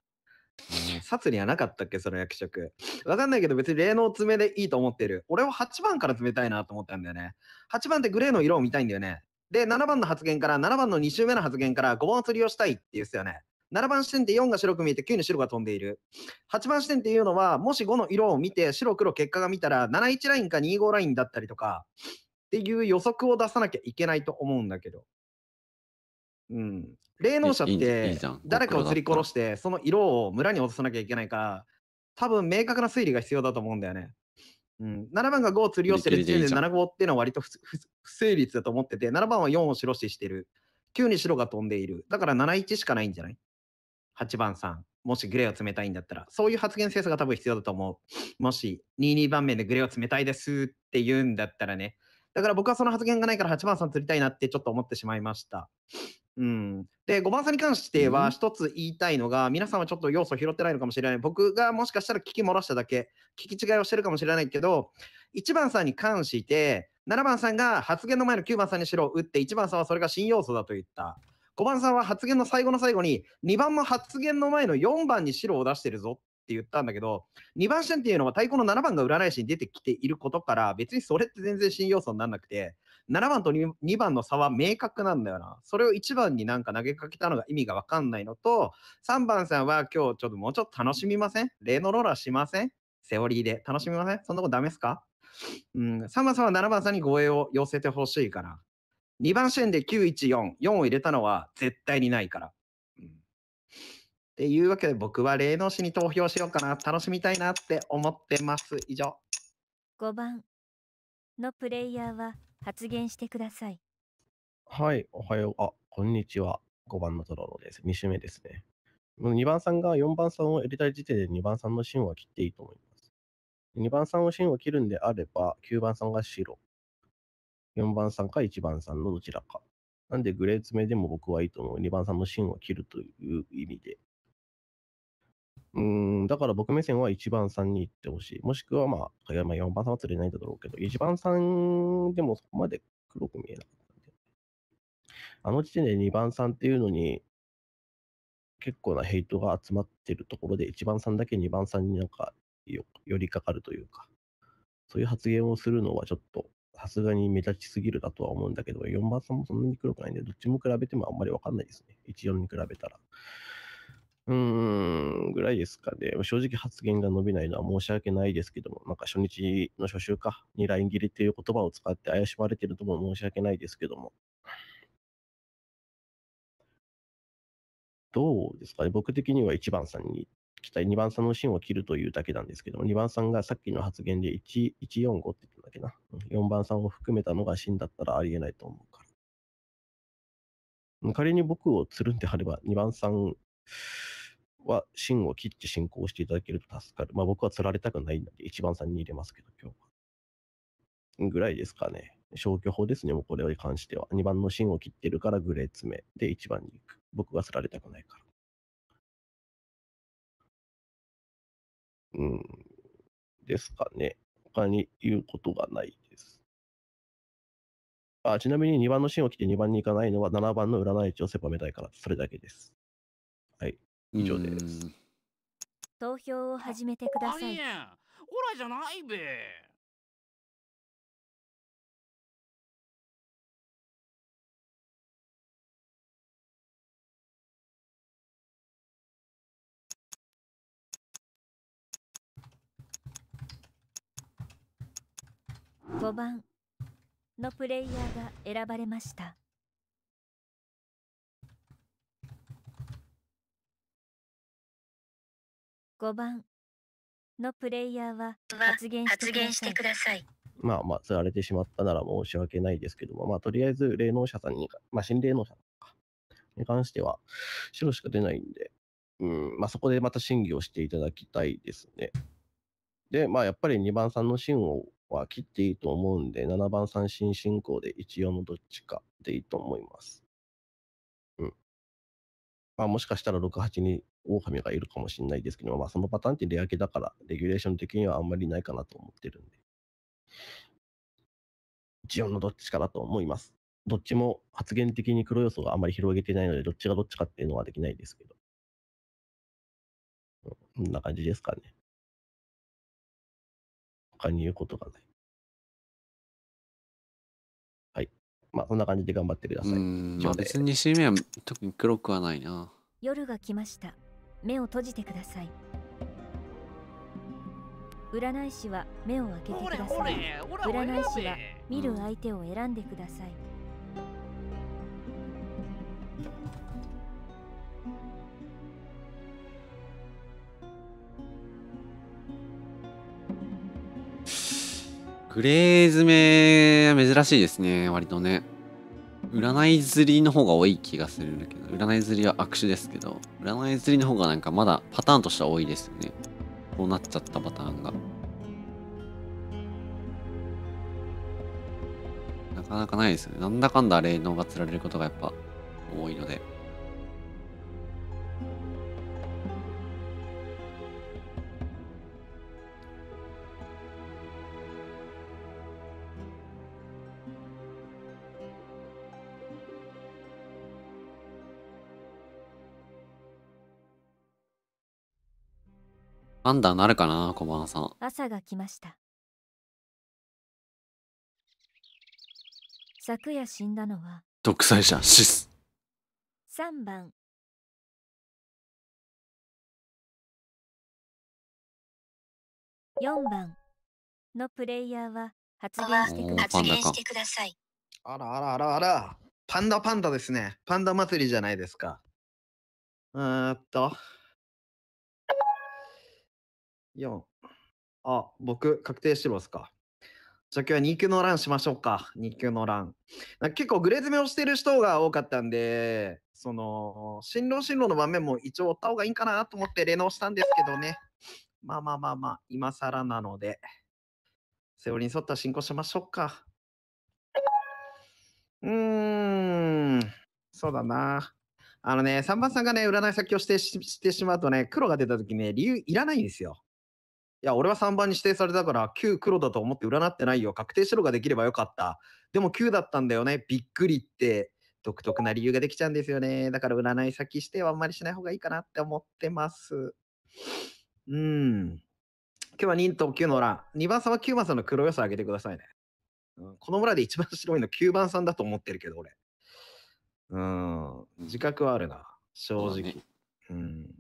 殺にはなかったっけその役職。わかんないけど別に霊能爪でいいと思ってる。俺は8番から詰めたいなと思ったんだよね。8番ってグレーの色を見たいんだよね。で、7番の発言から、7番の2周目の発言から、5番を釣りをしたいって言っすよね。7番視点って4が白く見えて9に白が飛んでいる。8番視点っていうのは、もし5の色を見て白黒結果が見たら、71ラインか25ラインだったりとか、っていう予測を出さなきゃいけないと思うんだけど。霊能者って誰かを釣り殺してその色を村に落とさなきゃいけないから多分明確な推理が必要だと思うんだよね。うん、7番が5を釣りをしてる時点で7号っていうのは割と不成立だと思ってて7番は4を白ししてる9に白が飛んでいるだから71しかないんじゃない ?8 番3もしグレーを冷たいんだったらそういう発言センが多分必要だと思うもし22番目でグレーを冷たいですって言うんだったらねだから僕はその発言がないから8番さん釣りたいなってちょっと思ってしまいました。うん、で5番さんに関しては一つ言いたいのが、うん、皆さんはちょっと要素拾ってないのかもしれない僕がもしかしたら聞き漏らしただけ聞き違いをしてるかもしれないけど1番さんに関して7番さんが発言の前の9番さんにしろ打って1番さんはそれが新要素だと言った5番さんは発言の最後の最後に2番も発言の前の4番に白を出してるぞって言ったんだけど、2番線っていうのは太鼓の7番が占い師に出てきていることから、別にそれって全然新要素にならなくて、7番と 2, 2番の差は明確なんだよな。それを1番になんか投げかけたのが意味がわかんないのと、3番さんは今日ちょっともうちょっと楽しみません例のローラーしませんセオリーで。楽しみませんそんなことダメですかうん、3番さんは7番さんに護衛を寄せてほしいから。2番線で914、4を入れたのは絶対にないから。っていうわけで僕は霊能士に投票しようかな、楽しみたいなって思ってます。以上。5番のプレイヤーは発言してください。はい、おはよう。あ、こんにちは。5番のトロロです。2周目ですね。2番さんが4番さんを入れたい時点で2番さんの芯は切っていいと思います。2番さんの芯を切るんであれば、9番さんが白。4番さんか1番さんのどちらか。なんでグレー詰めでも僕はいいと思う。2番さんの芯を切るという意味で。うん、だから僕目線は1番さんに行ってほしい。もしくは、まあ、まあ、4番さんは釣れないんだろうけど、1番さんでもそこまで黒く見えなかったんで。あの時点で2番さんっていうのに、結構なヘイトが集まってるところで、1番さんだけ2番さんになんかよ寄りかかるというか、そういう発言をするのはちょっと、さすがに目立ちすぎるだとは思うんだけど、4番さんもそんなに黒くないんで、どっちも比べてもあんまりわかんないですね。14に比べたら。うーん、ぐらいですかね。正直発言が伸びないのは申し訳ないですけども、なんか初日の初週かにライン切りっていう言葉を使って怪しまれてるとも申し訳ないですけども。どうですかね。僕的には1番さんに期待、2番さんの芯を切るというだけなんですけども、2番さんがさっきの発言で1、145って言ったんだっけな。4番さんを含めたのが芯だったらありえないと思うから。仮に僕をつるんであれば2番さん、は芯を切って進行していただけると助かる。まあ僕は釣られたくないんで、一番さんに入れますけど、今日は。ぐらいですかね。消去法ですね、もうこれに関しては。2番の芯を切ってるからグレー詰め。で、1番に行く。僕が釣られたくないから。うん。ですかね。他に言うことがないです。あちなみに2番の芯を切って2番に行かないのは7番の占い値を狭めたいから、それだけです。以上です。投票を始めてください。ほらじゃないべ。5番のプレイヤーが選ばれました。5番のプレイヤーは発言してください。まあまあ、釣られてしまったなら申し訳ないですけども、まあとりあえず霊能者さんに、まあ新霊能者に関しては白しか出ないんで、うんまあ、そこでまた審議をしていただきたいですね。で、まあやっぱり2番さんの芯をは切っていいと思うんで、7番三振進行で1、4のどっちかでいいと思います。うん。まあもしかしたら6、8に狼がいるかもしれないですけど、まあ、そのパターンってレア系だから、レギュレーション的にはあんまりないかなと思ってるんで、一応のどっちかだと思います。どっちも発言的に黒要素があんまり広げてないので、どっちがどっちかっていうのはできないですけど。こんな感じですかね。他に言うことがない。はい。まあ、そんな感じで頑張ってください。まあ、別に2周目は特に黒くはないな。夜が来ました。目を閉じてください占い師は目を開けてください占い師は見る相手を選んでください、グレー詰め珍しいですね割とね占い釣りの方が多い気がするんだけど、占い釣りは握手ですけど、占い釣りの方がなんかまだパターンとしては多いですよね。こうなっちゃったパターンが。なかなかないですよね。なんだかんだあれが釣られることがやっぱ多いので。パンダなるかな小判さん朝が来ました昨夜死んだのは独裁者シス三番四番のプレイヤーは発言してくださいあらあらあらあらパンダパンダですねパンダ祭りじゃないですかうーんとあ、僕、確定してますか。じゃあ今日は2級の欄しましょうか。2級の欄。結構グレー詰めをしてる人が多かったんで、その、進路進路の場面も一応追った方がいいかなと思って連動したんですけどね。まあまあまあまあ、今更なので、セオリーに沿った進行しましょうか。うーん、そうだな。あのね、3番さんがね、占い先をしてしてしまうとね、黒が出た時ね、理由いらないんですよ。いや、俺は3番に指定されたから、9黒だと思って占ってないよ。確定白ができればよかった。でも9だったんだよね。びっくりって、独特な理由ができちゃうんですよね。だから占い先指定はあんまりしない方がいいかなって思ってます。うん。今日は2と9の欄。2番さんは9番さんの黒良さ上げてくださいね。うん、この村で一番白いの9番さんだと思ってるけど、俺。うん。自覚はあるな。正直。うん。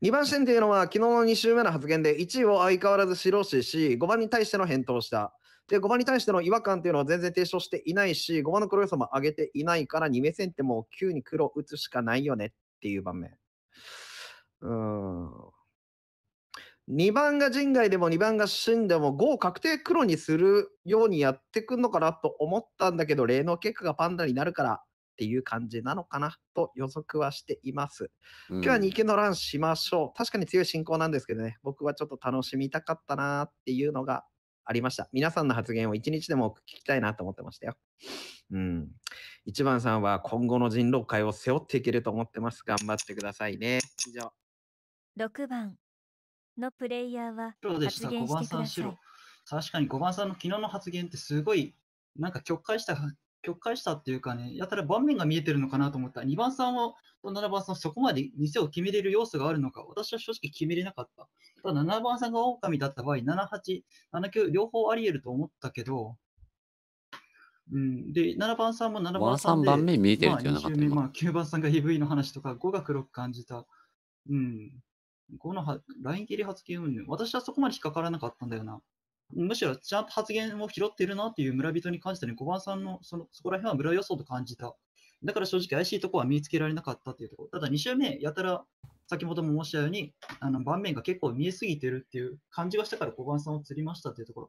2番線っていうのは、昨日の2週目の発言で、1位を相変わらず白視し、5番に対しての返答した。で、5番に対しての違和感っていうのは全然提唱していないし、5番の黒予想も上げていないから、2目線ってもう9に黒打つしかないよねっていう場面。うん。2番が人外でも2番が真でも5を確定黒にするようにやってくんのかなと思ったんだけど、例の結果がパンダになるからっていう感じなのかなと予測はしています。今日は2級のランしましょう。確かに強い進行なんですけどね、僕はちょっと楽しみたかったなっていうのがありました。皆さんの発言を一日でも多く聞きたいなと思ってましたよ。うん。一番さんは今後の人狼会を背負っていけると思ってます。頑張ってくださいね。以上。6番のプレイヤーは白でした5番さん白確かに5番さんの昨日の発言ってすごいなんか曲解した曲解したっていうかね、やたら盤面が見えてるのかなと思ったら、2番さんは、7番さん、そこまで店を決めれる要素があるのか、私は正直決めれなかった。ただ7番さんが狼だった場合、7、8、7、9、両方あり得ると思ったけど、うん、で、7番さんも7番さんで。番目見えてるって言わなかったまあ、9番さんが EV の話とか、5が黒く感じた。うん。このはライン切り発見運私はそこまで引っかからなかったんだよな。むしろちゃんと発言を拾っているなっていう村人に感じたのに、5番さんのそのそこら辺は村予想と感じた。だから正直怪しいところは見つけられなかったっていうところ。ただ2周目、やたら先ほども申したように、あの盤面が結構見えすぎてるっていう感じがしたから5番さんを釣りましたっていうところ。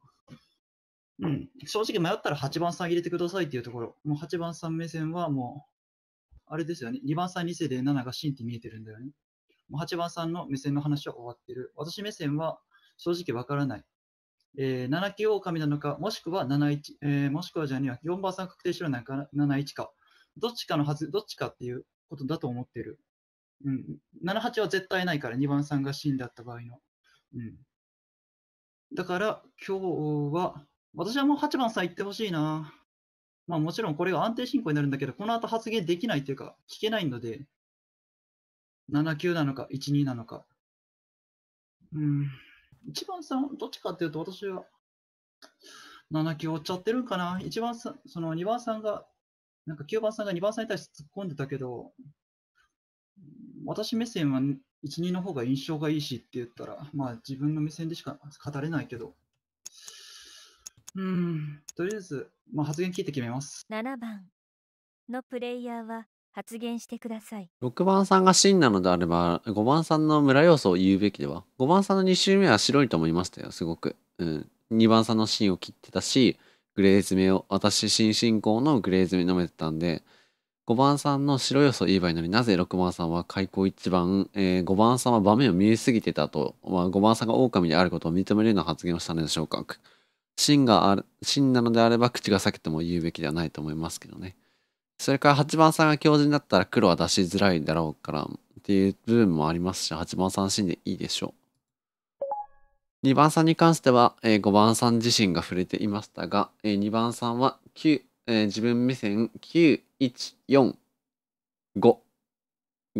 うん、正直迷ったら8番さん入れてくださいっていうところ。もう8番さん目線はもう、あれですよね。2番さん2世で7が芯って見えてるんだよね。もう8番さんの目線の話は終わってる。私目線は正直わからない。えー、7九狼なのか、もしくは71、えー、もしくはじゃあ4番さん確定しろなんか71か。どっちかのはず、どっちかっていうことだと思ってる。うん。78は絶対ないから、2番さんが死んだった場合の。うん。だから、今日は、私はもう8番さん行ってほしいな。まあもちろんこれが安定進行になるんだけど、この後発言できないというか、聞けないので、7九なのか、1、2なのか。うん。一番さ、どっちかっていうと、私は7球おっちゃってるんかな。一番さ、その2番さんが、なんか9番さんが2番さんに対して突っ込んでたけど、私目線は1、2の方が印象がいいしって言ったら、まあ自分の目線でしか語れないけど、うん、とりあえず、まあ、発言聞いて決めます。7番のプレイヤーは発言してください6番さんが真なのであれば5番さんの村要素を言うべきでは5番さんの2周目は白いと思いましたよすごく、うん、2番さんの芯を切ってたしグレー詰めを私新進行のグレー詰め飲めてたんで5番さんの白素を言えばいいのになぜ6番さんは開口一番、えー、5番さんは場面を見えすぎてたと、まあ、5番さんが狼であることを認めるような発言をしたのでしょうか芯がある芯なのであれば口が裂けても言うべきではないと思いますけどねそれから八番さんが強靭だったら黒は出しづらいだろうからっていう部分もありますし、8番さん死んでいいでしょう。2番さんに関しては、えー、5番さん自身が触れていましたが、えー、2番さんは9、えー、自分目線9、1、4、5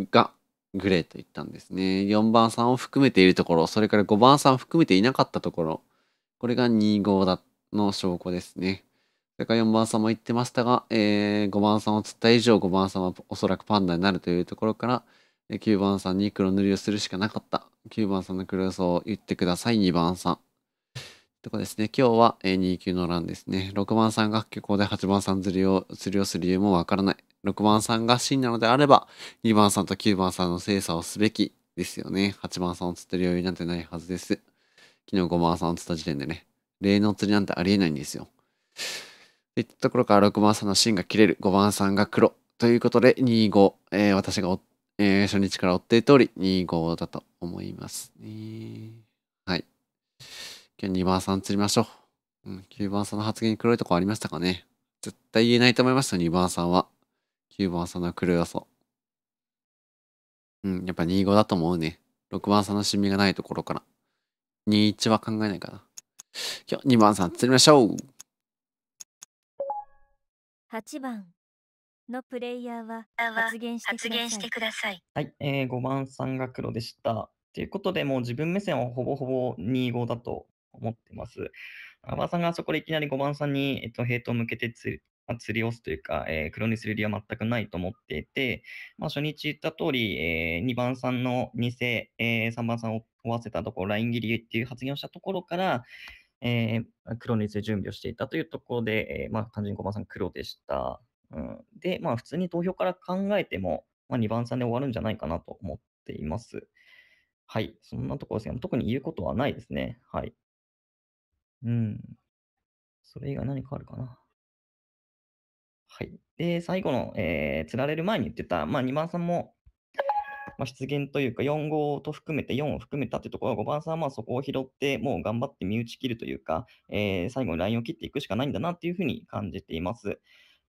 がグレーと言ったんですね。4番さんを含めているところ、それから5番さんを含めていなかったところ、これが2 5だの証拠ですね。それから4番さんも言ってましたが、えー、5番さんを釣った以上5番さんはおそらくパンダになるというところから、9番さんに黒塗りをするしかなかった。9番さんの黒予想を言ってください、2番さん。とかですね、今日は2級の欄ですね。6番さんが結構で8番さん釣りを、釣りをする理由もわからない。6番さんが真なのであれば、2番さんと9番さんの精査をすべきですよね。8番さんを釣ってる余裕なんてないはずです。昨日5番さんを釣った時点でね、例の釣りなんてありえないんですよ。いったところから6番さんの芯が切れる、5番さんが黒。ということで、2、5、えー、私が、えー、初日から追っている通り、2、5だと思いますね。はい。今日2番さん釣りましょう。うん、9番さんの発言に黒いとこありましたかね。絶対言えないと思いました、2番さんは。9番さんの黒要素。うん、やっぱ2、5だと思うね。6番さんの染みがないところから。2、1は考えないかな。今日2番さん釣りましょう8番のプレイヤーは発言してください。はい、えー、5番さんが黒でした。ということで、もう自分目線はほぼほぼ2-5だと思ってます。馬場さんがそこでいきなり5番さんに、えっと、ヘイトを向けてつ、まあ、釣り押すというか、えー、黒にする理由は全くないと思っていて、まあ、初日言った通り、えー、2番さんの偽、えー、3番さんを追わせたところ、ライン切りっていう発言をしたところから、えー、黒について準備をしていたというところで、えー、まあ、単純に5番さん黒でした。うん、で、まあ、普通に投票から考えても、まあ、2番さんで終わるんじゃないかなと思っています。はい、そんなところですけど、特に言うことはないですね。はい。うん。それ以外何かあるかな。はい。で、最後の、えー、釣られる前に言ってた、まあ、2番さんも、まあ、出現というか、4号と含めて、4を含めたというところは、5番さんはまそこを拾って、もう頑張って身打ち切るというか、えー、最後にラインを切っていくしかないんだなというふうに感じています。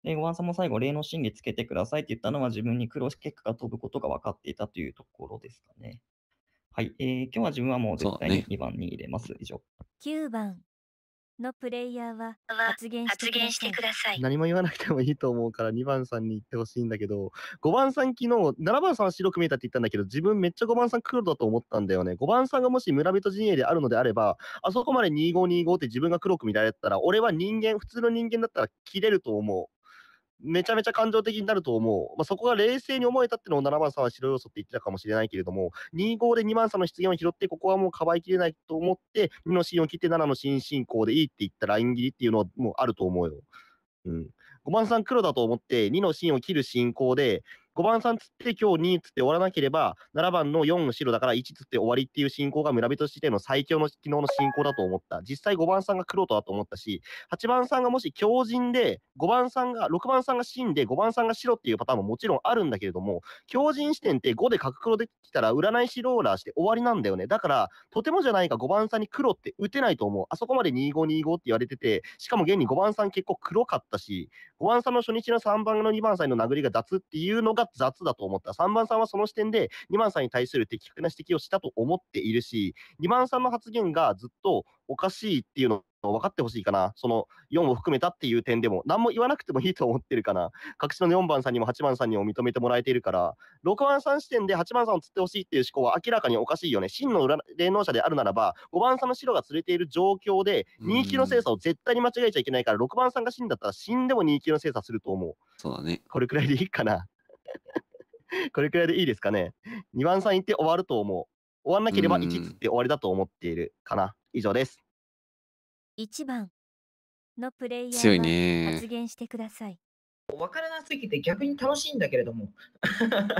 で、5番さんも最後、例の真偽つけてくださいって言ったのは、自分にし結果が飛ぶことが分かっていたというところですかね。はい、えー、今日は自分はもう絶対に2番に入れます。ね、以上。9番。のプレイヤーは発言してください。何も言わなくてもいいと思うから2番さんに言ってほしいんだけど、5番さん昨日、7番さんは白く見えたって言ったんだけど、自分めっちゃ5番さん黒だと思ったんだよね。5番さんがもし村人陣営であるのであれば、あそこまで2525って自分が黒く見られたら、俺は人間、普通の人間だったら切れると思う。めちゃめちゃ感情的になると思う。まあ、そこが冷静に思えたっていうのを7番さんは白要素って言ってたかもしれないけれども、25で2番さんの出現を拾って、ここはもうかばいきれないと思って、2のシーンを切って7の新進行でいいって言ったライン切りっていうのはもうあると思うよ。うん。5番さん黒だと思って、2のシーンを切る進行で、5番さんつって今日2つって終わらなければ、7番の4の白だから1つって終わりっていう進行が村人としての最強の昨日の進行だと思った。実際5番さんが黒とだと思ったし、8番さんがもし強人で、5番さんが、6番3んが真で5番さんが白っていうパターンももちろんあるんだけれども、強人視点って5で角黒できたら占い師ローラーして終わりなんだよね。だから、とてもじゃないか5番さんに黒って打てないと思う。あそこまで2525って言われてて、しかも現に5番さん結構黒かったし、5番さんの初日の3番の2番さんの殴りが脱っていうのがが雑だと思った。3番さんはその視点で、2番さんに対する的確な指摘をしたと思っているし、2番さんの発言がずっとおかしいっていうのを分かってほしいかな。その4を含めたっていう点でも、何も言わなくてもいいと思ってるかな。隠しの4番さんにも8番さんにも認めてもらえているから、6番さん視点で8番さんを釣ってほしいっていう思考は明らかにおかしいよね。真の霊能者であるならば、5番さんの白が釣れている状況で、2匹の精査を絶対に間違えちゃいけないから、6番さんが死んだったら死んでも2匹の精査すると思う。そうだね。これくらいでいいかな。*laughs* これくらいでいいですかね。2番さん行って終わると思う。終わんなければ1つって終わりだと思っているかな。以上です。1番のプレイヤーが発言してください。分からなすぎて逆に楽しいんだけれども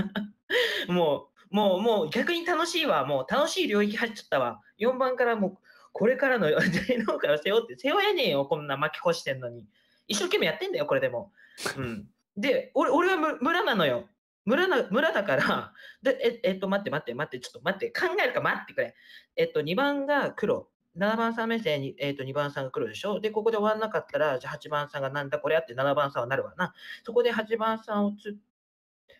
*laughs* もうもうもう逆に楽しいわもう楽しい領域入っちゃったわ4番からもうこれからの芸 *laughs* 能かを背負って背負えねえよこんな巻き越してんのに一生懸命やってんだよこれでもうんで、俺俺は村なのよ。村な村だから、*laughs* でええっと、待って待って待って、ちょっと待って、考えるか待ってくれ。えっと、2番が黒。7番さん目線に、えっ、と2番さんが黒でしょで、ここで終わんなかったら、じゃあ8番さんがなんだこれやって7番さんはなるわな。そこで8番さんを釣っ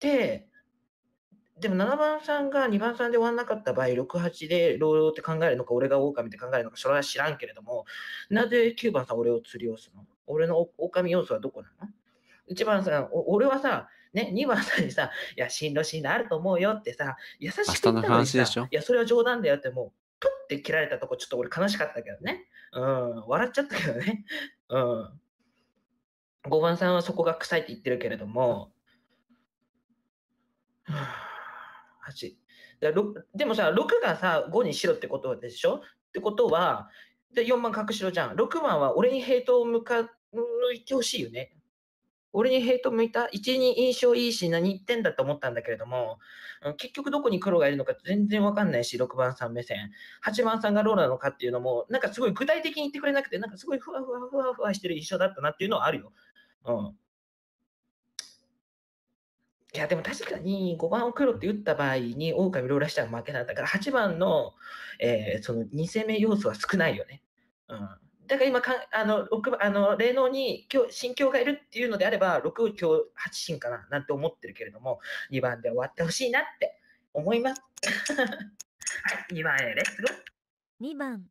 て、でも7番さんが2番さんで終わんなかった場合、6、8でロールって考えるのか、俺が狼って考えるのか、それは知らんけれども、なぜ9番さん俺を釣りをするの俺の狼要素はどこなの一番さ、俺はさ、ね、2番さんにさ、いや、しんろしんどあると思うよってさ、優しく言ったのにさ、いや、それは冗談だよってもう、プッて切られたとこ、ちょっと俺悲しかったけどね。うん、笑っちゃったけどね。うん。5番さんはそこが臭いって言ってるけれども、はん、8。でもさ、6がさ、5にしろってことでしょってことは、で4番隠しろじゃん。6番は俺にヘイトを向か向いてほしいよね。俺にヘイト向いた一に印象いいし、何言ってんだと思ったんだけれども、結局どこに黒がいるのか全然わかんないし、6番さん目線。8番さんがローなのかっていうのも、なんかすごい具体的に言ってくれなくて、なんかすごいふわふわふわふわしてる印象だったなっていうのはあるよ。うん。いや、でも確かに5番を黒って打った場合に、狼ローラしたら負けなんだから、8番の、えー、その2戦目要素は少ないよね。うん。だから今かあの6あの霊能に今日心境がいるっていうのであれば六今日八神かななんて思ってるけれども二番で終わってほしいなって思います。は *laughs* い2番へレッツゴー二番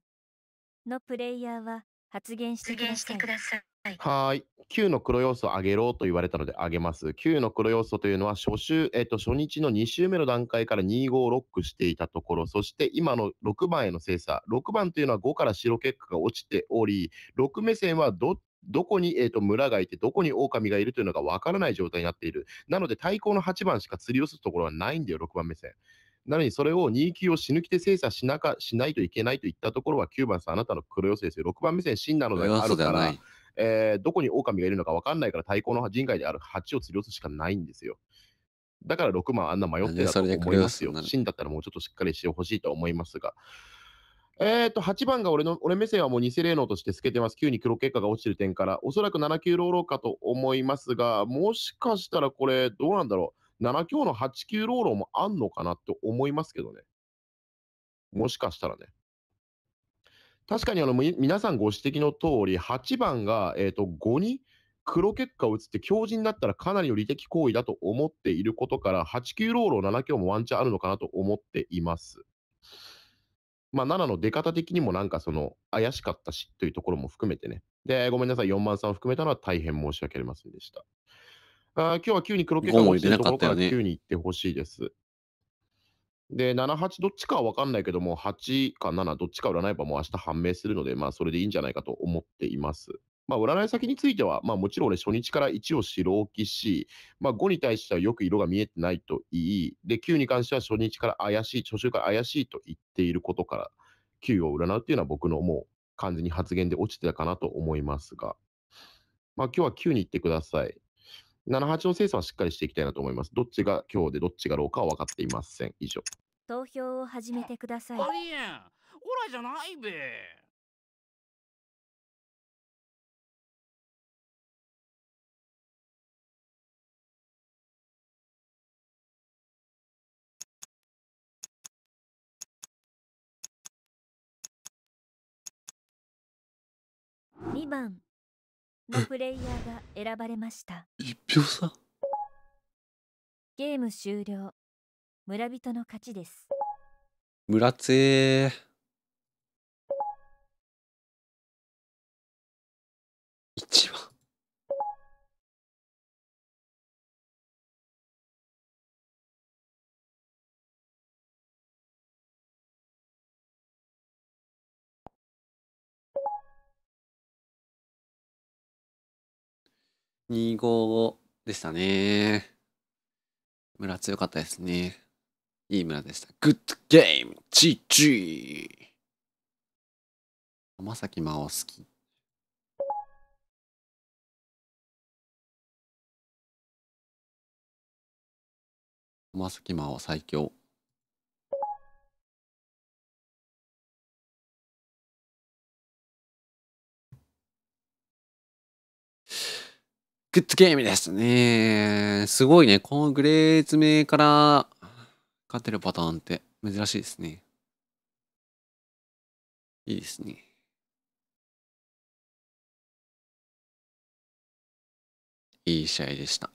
のプレイヤーは発言してください。はい。9の黒要素を上げろと言われたので上げます。9の黒要素というのは初週、えっ、と、初日の2週目の段階から25をロックしていたところ、そして今の6番への精査。6番というのは5から白結果が落ちており、6目線はどどこに、えっと、村がいて、どこに狼がいるというのが分からない状態になっている。なので、対抗の8番しか釣り寄するところはないんだよ、6番目線。なのに、それを2級を死ぬ気で精査しなかしないといけないといったところは、9番さん、あなたの黒寄せですよ。6番目線、真なのであるから。えー、どこに狼がいるのか分かんないから対抗の人外である蜂を釣り落とすしかないんですよ。だから6万あんな迷ってたと思いますよ。死んだったらもうちょっとしっかりしてほしいと思いますが。えー、と8番が俺の俺目線はもう偽霊能として透けてます。9に黒結果が落ちてる点から、おそらく7級ローローかと思いますが、もしかしたらこれ、どうなんだろう。7強の8級ローローもあんのかなって思いますけどね。もしかしたらね。確かにあの皆さんご指摘の通り、8番が、えーと、5に黒結果を打つって強靭だったらかなりの利的行為だと思っていることから、8 9ロールを7強もワンチャンあるのかなと思っています。まあ、7の出方的にもなんかその怪しかったしというところも含めてね。で、ごめんなさい、4万さんを含めたのは大変申し訳ありませんでした。あ今日は9に黒結果を打つところから9に行ってほしいです。で、7、8どっちかは分かんないけども、8か7どっちか占えばもう明日判明するので、まあそれでいいんじゃないかと思っています。まあ、占い先については、まあ、もちろん俺初日から1を白置きし、まあ、5に対してはよく色が見えてないと言い、で、9に関しては初日から怪しい、初週から怪しいと言っていることから、9を占うっていうのは僕のもう完全に発言で落ちてたかなと思いますが、まあ、今日は9に行ってください。78の精査はしっかりしていきたいなと思います。どっちが今日でどっちがローかは分かっていません。以上。投票を始めてください。ありえん。オラじゃないべ。2番のプレイヤーが選ばれました一票差ゲーム終了村人の勝ちです村つえ255でしたね。村強かったですね。いい村でした。グッドゲームチー浜崎真央好き。浜崎真央最強。グッゲームですね。すごいね。このグレー詰めから勝てるパターンって珍しいですね。いいですね。いい試合でした。